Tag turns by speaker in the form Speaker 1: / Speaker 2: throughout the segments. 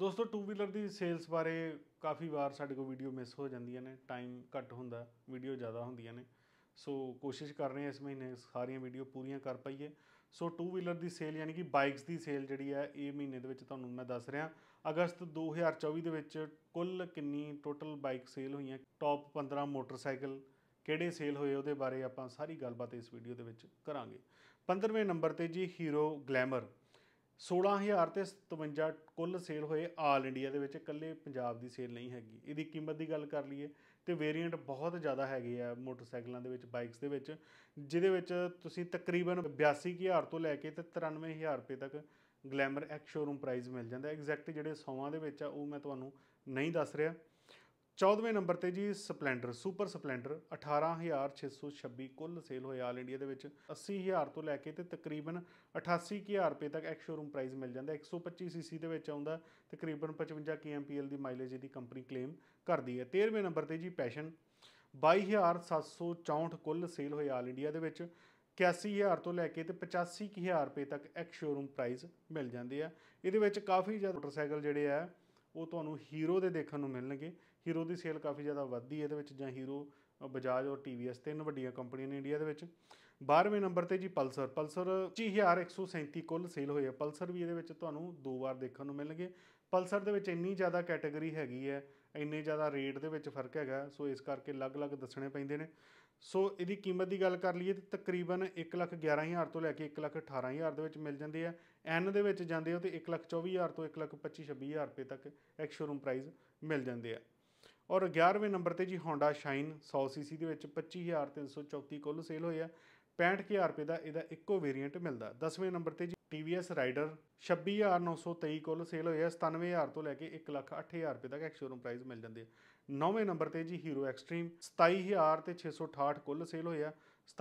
Speaker 1: ਦੋਸਤੋ to wheeler the sales ਬਾਰੇ ਕਾਫੀ ਵਾਰ ਸਾਡੇ ਕੋਲ ਵੀਡੀਓ ਮਿਸ ਹੋ ਜਾਂਦੀਆਂ ਨੇ ਟਾਈਮ ਘੱਟ ਹੁੰਦਾ ਵੀਡੀਓ ਜ਼ਿਆਦਾ ਹੁੰਦੀਆਂ ਨੇ ਸੋ ਕੋਸ਼ਿਸ਼ ਕਰ ਰਹੇ ਹਾਂ ਇਸ ਮਹੀਨੇ ਸਾਰੀਆਂ ਵੀਡੀਓ ਪੂਰੀਆਂ ਕਰ ਪਾਈਏ ਸੋ ਟੂ ਵੀਲਰ ਦੀ ਸੇਲ ਯਾਨੀ ਕਿ ਬਾਈਕਸ ਦੀ ਸੇਲ ਜਿਹੜੀ ਹੈ ਇਹ ਮਹੀਨੇ ਦੇ ਵਿੱਚ ਤੁਹਾਨੂੰ ਮੈਂ ਦੱਸ ਰਿਹਾ ਅਗਸਤ 2024 ਦੇ ਵਿੱਚ ਕੁੱਲ ਕਿੰਨੀ ਟੋਟਲ ਬਾਈਕ ਸੇਲ ਹੋਈਆਂ ਟੌਪ 15 ਮੋਟਰਸਾਈਕਲ ਕਿਹੜੇ ਸੇਲ ਹੋਏ ਉਹਦੇ ਬਾਰੇ ਆਪਾਂ ਸਾਰੀ ਗੱਲਬਾਤ ਇਸ ਵੀਡੀਓ ਦੇ ਵਿੱਚ ਕਰਾਂਗੇ 15ਵੇਂ ਨੰਬਰ ਤੇ ਜੀ ਹੀਰੋ ਗਲੈਮਰ 16000 ਤੇ 57 ਕੁੱਲ ਸੇਲ ਹੋਏ ਆਲ ਇੰਡੀਆ ਦੇ ਵਿੱਚ ਇਕੱਲੇ ਪੰਜਾਬ ਦੀ ਸੇਲ ਨਹੀਂ ਹੈਗੀ ਇਹਦੀ ਕੀਮਤ ਦੀ ਗੱਲ ਕਰ ਲਈਏ ਤੇ ਵੇਰੀਐਂਟ ਬਹੁਤ ਜ਼ਿਆਦਾ ਹੈਗੇ ਆ ਮੋਟਰਸਾਈਕਲਾਂ ਦੇ ਵਿੱਚ ਬਾਈਕਸ ਦੇ ਵਿੱਚ ਜਿਹਦੇ ਵਿੱਚ ਤੁਸੀਂ ਤਕਰੀਬਨ 82000 ਤੋਂ ਲੈ ਕੇ ਤੇ 93000 ਰੁਪਏ ਤੱਕ ਗਲੈਮਰ ਐਕਸ ਸ਼ੋਰੂਮ ਪ੍ਰਾਈਸ ਮਿਲ ਜਾਂਦਾ ਐਗਜ਼ੈਕਟ ਜਿਹੜੇ 100 ਦੇ ਵਿੱਚ ਆ ਉਹ ਮੈਂ ਤੁਹਾਨੂੰ ਨਹੀਂ ਦੱਸ ਰਿਹਾ 14ਵੇਂ ਨੰਬਰ ਤੇ ਜੀ ਸਪਲੈਂਡਰ ਸੁਪਰ ਸਪਲੈਂਡਰ 18626 ਕੁੱਲ ਸੇਲ ਹੋਏ ਆਲ ਇੰਡੀਆ ਦੇ ਵਿੱਚ 80000 ਤੋਂ ਲੈ ਕੇ ਤੇ ਤਕਰੀਬਨ 88000 ਰੁਪਏ ਤੱਕ ਐਕ ਸ਼ੋਰੂਮ ਪ੍ਰਾਈਸ ਮਿਲ ਜਾਂਦਾ 125 ਸੀਸੀ ਦੇ ਵਿੱਚ ਆਉਂਦਾ ਤਕਰੀਬਨ 55 ਕੇਐਮਪੀਐਲ ਦੀ ਮਾਈਲੇਜ ਇਹਦੀ ਕੰਪਨੀ ਕਲੇਮ ਕਰਦੀ ਹੈ 13ਵੇਂ ਨੰਬਰ ਤੇ ਜੀ ਪੈਸ਼ਨ 22764 ਕੁੱਲ ਸੇਲ ਹੋਏ ਆਲ ਇੰਡੀਆ ਦੇ ਵਿੱਚ 81000 ਤੋਂ ਲੈ ਕੇ ਤੇ 85000 ਰੁਪਏ ਤੱਕ ਐਕ ਸ਼ੋਰੂਮ ਪ੍ਰਾਈਸ ਮਿਲ ਜਾਂਦੇ ਆ ਇਹਦੇ ਵਿੱਚ ਕਾਫੀ ਜ਼ਿਆਦਾ ਮੋਟਰਸਾਈਕਲ ਜਿਹੜੇ ਆ ਉਹ ਤੁਹਾਨੂੰ ਹੀਰੋ ਦੇ ਦੇਖਣ ਨੂੰ ਮਿਲਣਗੇ ਹੀਰੋ ਦੀ ਸੇਲ ਕਾਫੀ ਜ਼ਿਆਦਾ ਵੱਧਦੀ ਹੈ ਇਹਦੇ ਵਿੱਚ ਜਾਂ ਹੀਰੋ ਬਜਾਜ ਔਰ ਟੀਵੀਐਸ ਤਿੰਨ ਵੱਡੀਆਂ ਕੰਪਨੀਆਂ ਨੇ ਇੰਡੀਆ ਦੇ ਵਿੱਚ 12ਵੇਂ ਨੰਬਰ ਤੇ ਜੀ ਪਲਸਰ ਪਲਸਰ 20137 ਕੁੱਲ ਸੇਲ ਹੋਈ ਹੈ ਪਲਸਰ ਵੀ ਇਹਦੇ ਵਿੱਚ ਤੁਹਾਨੂੰ ਦੋ ਵਾਰ ਦੇਖਣ ਨੂੰ ਮਿਲਣਗੇ ਪਲਸਰ ਦੇ ਵਿੱਚ ਇੰਨੀ ਜ਼ਿਆਦਾ ਕੈਟਾਗਰੀ ਹੈਗੀ ਹੈ ਇੰਨੇ ਜ਼ਿਆਦਾ ਰੇਟ ਦੇ ਵਿੱਚ ਫਰਕ ਹੈਗਾ ਸੋ ਇਸ ਕਰਕੇ ਅਲੱਗ-ਅਲੱਗ ਦੱਸਣੇ ਪੈਂਦੇ ਨੇ ਸੋ ਇਹਦੀ ਕੀਮਤ ਦੀ ਗੱਲ ਕਰ ਲਈਏ ਤਾਂ ਤਕਰੀਬਨ 111000 ਤੋਂ ਲੈ ਕੇ 118000 ਦੇ ਵਿੱਚ ਮਿਲ ਜਾਂਦੇ ਆ ਐਨ ਦੇ ਵਿੱਚ ਜਾਂਦੇ ਹੋ ਤੇ 124000 ਤੋਂ 125000 ਰੁਪਏ ਤੱਕ ਇੱਕ ਸ਼ੋਰੂਮ ਪ੍ਰਾਈਸ ਮਿਲ ਜਾਂਦੇ ਆ ਔਰ 11ਵੇਂ ਨੰਬਰ ਤੇ ਜੀ Honda Shine 100 cc ਦੇ ਵਿੱਚ 25334 ਕੁੱਲ ਸੇਲ ਹੋਇਆ 65000 ਰੁਪਏ ਦਾ ਇਹਦਾ ਇੱਕੋ ਵੇਰੀਐਂਟ ਮਿਲਦਾ 10ਵੇਂ ਨੰਬਰ ਤੇ ਟੀਵੀਐਸ ਰਾਈਡਰ 26923 ਕੁੱਲ ਸੇਲ ਹੋਇਆ 97000 ਤੋਂ ਲੈ ਕੇ 1,08,000 ਰੁਪਏ ਤੱਕ ਐਕਸ ਸ਼ੋਰੂਮ ਪ੍ਰਾਈਸ ਮਿਲ ਜਾਂਦੇ ਆ 9ਵੇਂ ਨੰਬਰ ਤੇ ਜੀ ਹੀਰੋ ਐਕਸਟ੍ਰੀਮ 27000 ਤੇ 668 ਕੁੱਲ ਸੇਲ ਹੋਇਆ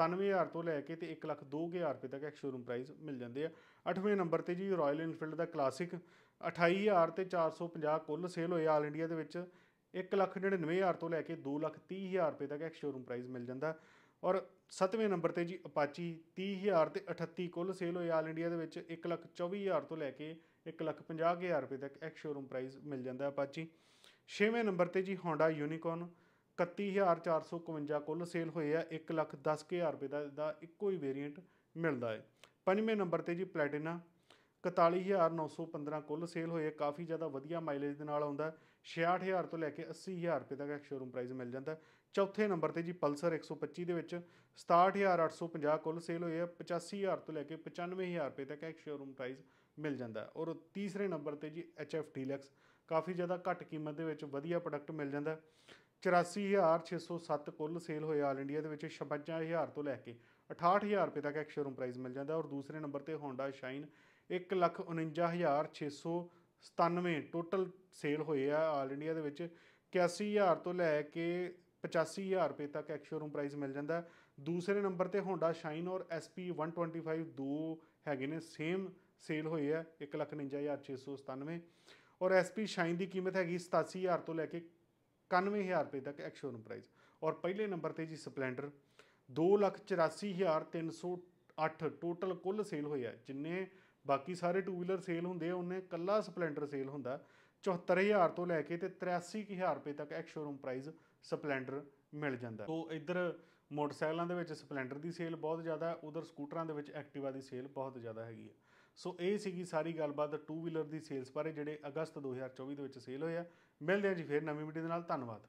Speaker 1: 97000 ਤੋਂ ਲੈ ਕੇ ਤੇ 1,02,000 ਰੁਪਏ ਤੱਕ ਐਕਸ ਸ਼ੋਰੂਮ ਪ੍ਰਾਈਸ ਮਿਲ ਜਾਂਦੇ ਆ 8ਵੇਂ ਨੰਬਰ ਤੇ ਜੀ ਰਾਇਲ ਇਨਫੀਲਡ ਦਾ ਕਲਾਸਿਕ 28000 ਤੇ 450 ਕੁੱਲ ਸੇਲ ਹੋਇਆ ਆਲ ਇੰਡੀਆ ਦੇ ਵਿੱਚ 1,99,000 ਤੋਂ ਲੈ ਕੇ 2,30,000 ਰੁਪਏ ਤੱਕ ਐਕਸ ਸ਼ੋਰੂਮ ਪ੍ਰਾਈਸ ਮਿਲ ਜਾਂਦਾ ਔਰ 7ਵੇਂ ਨੰਬਰ ਤੇ ਜੀ ਅਪਾਚੀ 30000 ਤੇ 38 ਕੁੱਲ ਸੇਲ ਹੋਈ ਆਲ ਇੰਡੀਆ ਦੇ ਵਿੱਚ 124000 ਤੋਂ ਲੈ ਕੇ 150000 ਰੁਪਏ ਤੱਕ ਇੱਕ ਸ਼ੋਰੂਮ ਪ੍ਰਾਈਸ ਮਿਲ ਜਾਂਦਾ ਹੈ ਅਪਾਚੀ 6ਵੇਂ ਨੰਬਰ ਤੇ ਜੀ Honda Unicorn 31452 ਕੁੱਲ ਸੇਲ ਹੋਏ ਆ 110000 ਰੁਪਏ ਦਾ ਇਹਦਾ ਇੱਕੋ ਹੀ ਵੇਰੀਐਂਟ ਮਿਲਦਾ ਹੈ 5ਵੇਂ ਨੰਬਰ ਤੇ ਜੀ ਪਲੈਟੀਨਾ 41915 ਕੁੱਲ ਸੇਲ ਹੋਏ ਕਾਫੀ ਜ਼ਿਆਦਾ ਵਧੀਆ ਮਾਈਲੇਜ ਦੇ ਨਾਲ ਆਉਂਦਾ 66000 ਤੋਂ ਲੈ ਕੇ 80000 ਰੁਪਏ ਤੱਕ ਸ਼ੋਰੂਮ ਪ੍ਰਾਈਸ ਮਿਲ ਜਾਂਦਾ ਚੌਥੇ ਨੰਬਰ ਤੇ ਜੀ ਪਲਸਰ 125 ਦੇ ਵਿੱਚ 67850 ਕੁੱਲ ਸੇਲ ਹੋਏ ਹੈ 85000 ਤੋਂ ਲੈ ਕੇ 95000 ਰੁਪਏ ਤੱਕ ਇੱਕ ਸ਼ੋਰੂਮ ਪ੍ਰਾਈਸ ਮਿਲ ਜਾਂਦਾ ਔਰ ਤੀਸਰੇ ਨੰਬਰ ਤੇ ਜੀ HF Deluxe ਕਾਫੀ ਜ਼ਿਆਦਾ ਘੱਟ ਕੀਮਤ ਦੇ ਵਿੱਚ ਵਧੀਆ ਪ੍ਰੋਡਕਟ ਮਿਲ ਜਾਂਦਾ 84607 ਕੁੱਲ ਸੇਲ ਹੋਏ ਆਲ ਇੰਡੀਆ ਦੇ ਵਿੱਚ 56000 ਤੋਂ ਲੈ ਕੇ 68000 ਰੁਪਏ ਤੱਕ ਇੱਕ ਸ਼ੋਰੂਮ ਪ੍ਰਾਈਸ ਮਿਲ ਜਾਂਦਾ ਔਰ ਦੂਸਰੇ ਨੰਬਰ ਤੇ Honda Shine 1,49,697 ਟੋਟਲ ਸੇਲ ਹੋਏ ਆ ਆਲ ਇੰਡੀਆ ਦੇ ਵਿੱਚ 81000 ਤੋਂ ਲੈ ਕੇ 85000 ਰੁਪਏ ਤੱਕ ਐਕਸ ਸ਼ੋਰੂਮ ਪ੍ਰਾਈਸ ਮਿਲ ਜਾਂਦਾ ਦੂਸਰੇ ਨੰਬਰ ਤੇ ਹੋਂਡਾ ਸ਼ਾਈਨ ਔਰ ਐਸਪੀ 125 ਦੋ ਹੈਗੇ ਨੇ ਸੇਮ ਸੇਲ ਹੋਏ ਆ 1,49,697 ਔਰ ਐਸਪੀ ਸ਼ਾਈਨ ਦੀ ਕੀਮਤ ਹੈਗੀ 87000 ਤੋਂ ਲੈ ਕੇ 91000 ਰੁਪਏ ਤੱਕ ਐਕਸ ਸ਼ੋਰੂਮ ਪ੍ਰਾਈਸ ਔਰ ਪਹਿਲੇ ਨੰਬਰ ਤੇ ਜੀ ਸਪਲੈਂਡਰ 284300 8 ਟੋਟਲ ਕੁੱਲ ਸੇਲ ਹੋਈ ਹੈ ਜਿੰਨੇ ਬਾਕੀ ਸਾਰੇ ਟੂ ਵੀਲਰ ਸੇਲ ਹੁੰਦੇ ਆ ਉਹਨੇ ਕੱਲਾ ਸਪਲੈਂਡਰ ਸੇਲ ਹੁੰਦਾ 74000 ਤੋਂ ਲੈ ਕੇ ਤੇ 83000 ਰੁਪਏ ਤੱਕ ਐਕ ਸ਼ੋਰੂਮ ਪ੍ਰਾਈਸ ਸਪਲੈਂਡਰ ਮਿਲ ਜਾਂਦਾ ਸੋ ਇਧਰ ਮੋਟਰਸਾਈਕਲਾਂ ਦੇ ਵਿੱਚ ਸਪਲੈਂਡਰ ਦੀ ਸੇਲ ਬਹੁਤ ਜ਼ਿਆਦਾ ਹੈ ਉਧਰ ਸਕੂਟਰਾਂ ਦੇ ਵਿੱਚ ਐਕਟਿਵਾ ਦੀ ਸੇਲ ਬਹੁਤ ਜ਼ਿਆਦਾ ਹੈਗੀ ਹੈ ਸੋ ਇਹ ਸੀਗੀ ਸਾਰੀ ਗੱਲਬਾਤ ਟੂ ਵੀਲਰ ਦੀ ਸੇਲਸ ਬਾਰੇ ਜਿਹੜੇ ਅਗਸਤ 2024 ਦੇ ਵਿੱਚ ਸੇਲ ਹੋਇਆ ਮਿਲਦੇ ਆ ਜੀ ਫੇਰ ਨਵੀਂ ਵੀਡੀਓ ਦੇ ਨਾਲ ਧੰਨਵਾਦ